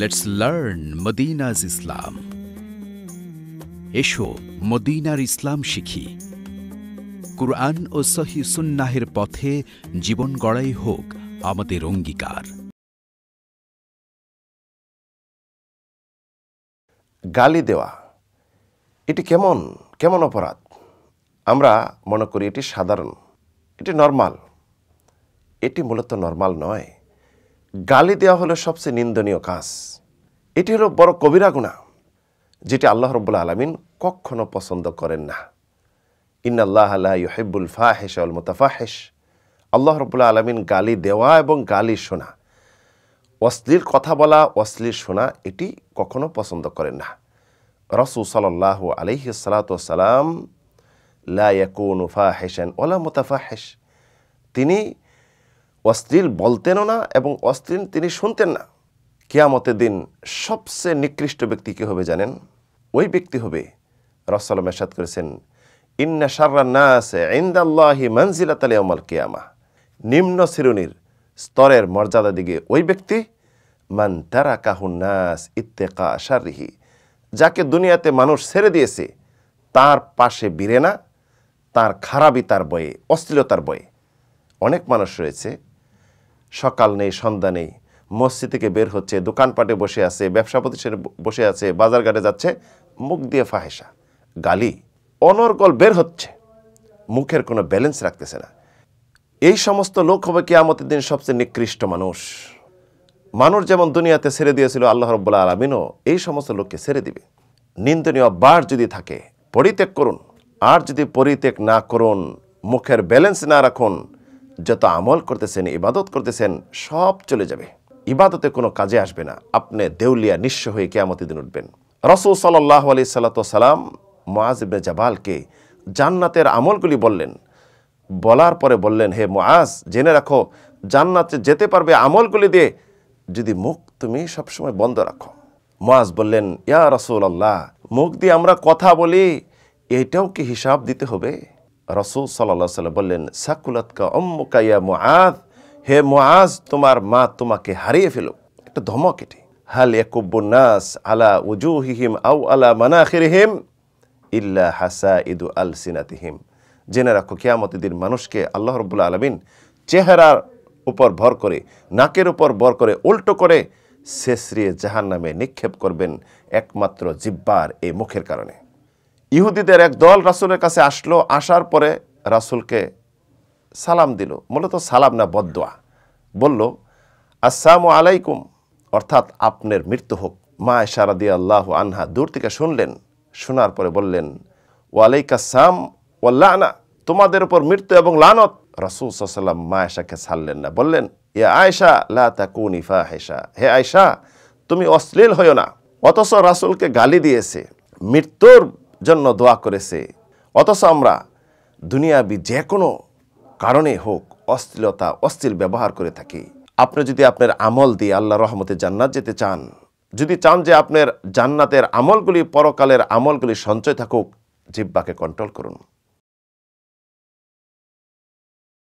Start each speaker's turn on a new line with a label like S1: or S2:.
S1: let's learn মদিনাজ ইসলাম এসো মদিনার ইসলাম শিখি কুরআন ও সহি সুন্নাহের পথে জীবন গড়াই হোক আমাদের অঙ্গীকার গালি দেওয়া এটি কেমন কেমন অপরাধ আমরা মনে করি এটি সাধারণ এটি নর্মাল এটি মূলত নর্মাল নয় গালি দেওয়া হলো সবচেয়ে নিন্দনীয় কাজ এটি হলো বড় কবিরা গুণা যেটি আল্লাহ রব্বুল আলমিন কখনো পছন্দ করেন না ইন্নাল্লাহ আল্লাহ ইহেবুল ফাহেস আল মোতাফাহেস আল্লাহ রব্বুল্লা আলমিন গালি দেওয়া এবং গালি শোনা অশ্লীল কথা বলা অশ্লীল শোনা এটি কখনো পছন্দ করেন না রসু সাল্লাহ আলহি সালাতাম লাকুন হেসেন ওলা হেস তিনি অশ্লীল বলতেনও না এবং অশ্লীল তিনি শুনতেন না কেয়ামতের দিন সবচেয়ে নিকৃষ্ট ব্যক্তি কী হবে জানেন ওই ব্যক্তি হবে রসালাম এরশাদ করেছেন ইন্না সার্রান্নাস ইন্দাল্লাহি তালে অমল কেয়ামা নিম্ন শিরুনির স্তরের মর্যাদা দিকে ওই ব্যক্তি মান তারা কাহুন্নাস ইত্তেকা শারিহি যাকে দুনিয়াতে মানুষ ছেড়ে দিয়েছে তার পাশে বিরে না তার খারাপই তার বয়ে অশ্লীলতার বয়ে অনেক মানুষ রয়েছে সকাল নেই সন্ধ্যা নেই মসজিদ থেকে বের হচ্ছে দোকানপাটে বসে আছে ব্যবসা প্রতিষ্ঠানে বসে আছে বাজারঘাটে যাচ্ছে মুখ দিয়ে ফাহেসা গালি অনর্গল বের হচ্ছে মুখের কোনো ব্যালেন্স রাখতেছে না এই সমস্ত লোক হবে কি আমাদের দিন সবচেয়ে নিকৃষ্ট মানুষ মানুষ যেমন দুনিয়াতে ছেড়ে দিয়েছিল আল্লাহ রব্বুল্লা আলমিনও এই সমস্ত লোককে ছেড়ে দিবে নিন্দনীয় বার যদি থাকে পরিত্যাগ করুন আর যদি পরিত্যাগ না করুন মুখের ব্যালেন্স না রাখুন যত আমল করতেছেন ইবাদত করতেছেন সব চলে যাবে ইবাদতে কোনো কাজে আসবে না আপনি দেউলিয়া নিঃস্ব হয়ে কেয়ামতি দিন উঠবেন রসুল সাল্লাহ আলি সাল্লাম মোয়াজ ইবনে জাবালকে জান্নাতের আমলগুলি বললেন বলার পরে বললেন হে মোয়াজ জেনে রাখো জান্নাতে যেতে পারবে আমলগুলি দিয়ে যদি মুখ তুমি সবসময় বন্ধ রাখো মোয়াজ বললেন ইয়া রসুল আল্লাহ মুখ দিয়ে আমরা কথা বলি এটাও কি হিসাব দিতে হবে রসুল সাল্লাহ সাল্লাম বললেন সাকুলাতকা অম্মুকা ইয়া মোয়াজ হে মোয়াজ তোমার মা তোমাকে হারিয়ে ফেলো একটা ধমক এটি হাল নাস আলা উজুহিহিম আউ আলা মানাখিরহিম ইল্লা হাসা ইদু আল সিনাতিহিম জেনে রাখো কেয়ামতিদিন মানুষকে আল্লাহ রবুল্লা আলমিন চেহারার উপর ভর করে নাকের উপর ভর করে উল্টো করে শেষরিয়ে জাহান নামে নিক্ষেপ করবেন একমাত্র জিব্বার এই মুখের কারণে ইহুদিদের এক দল রাসুলের কাছে আসলো আসার পরে রাসুলকে সালাম দিল মূলত সালাম না বদোয়া বলল আসসালাম আলাইকুম অর্থাৎ আপনার মৃত্যু হোক মা এশারা দিয়ে আল্লাহ আনহা দূর থেকে শুনলেন শোনার পরে বললেন ওয়ালাইকাসাম ওয়াল্লানা তোমাদের উপর মৃত্যু এবং লানত রাসুল সাল্লাম মা এশাকে ছাড়লেন না বললেন এ আয়সা লাতা তাকুন ইফা হেসা হে আয়সা তুমি অশ্লীল হইও না অথচ রাসুলকে গালি দিয়েছে মৃত্যুর জন্য দোয়া করেছে অথচ আমরা দুনিয়াবি যে কোনো কারণে হোক অশ্লীলতা অস্থির ব্যবহার করে থাকি আপনি যদি আপনার আমল দিয়ে আল্লাহ রহমতে জান্নাত যেতে চান যদি চান যে আপনার জান্নাতের আমলগুলি পরকালের আমলগুলি সঞ্চয় থাকুক জিব্বাকে কন্ট্রোল করুন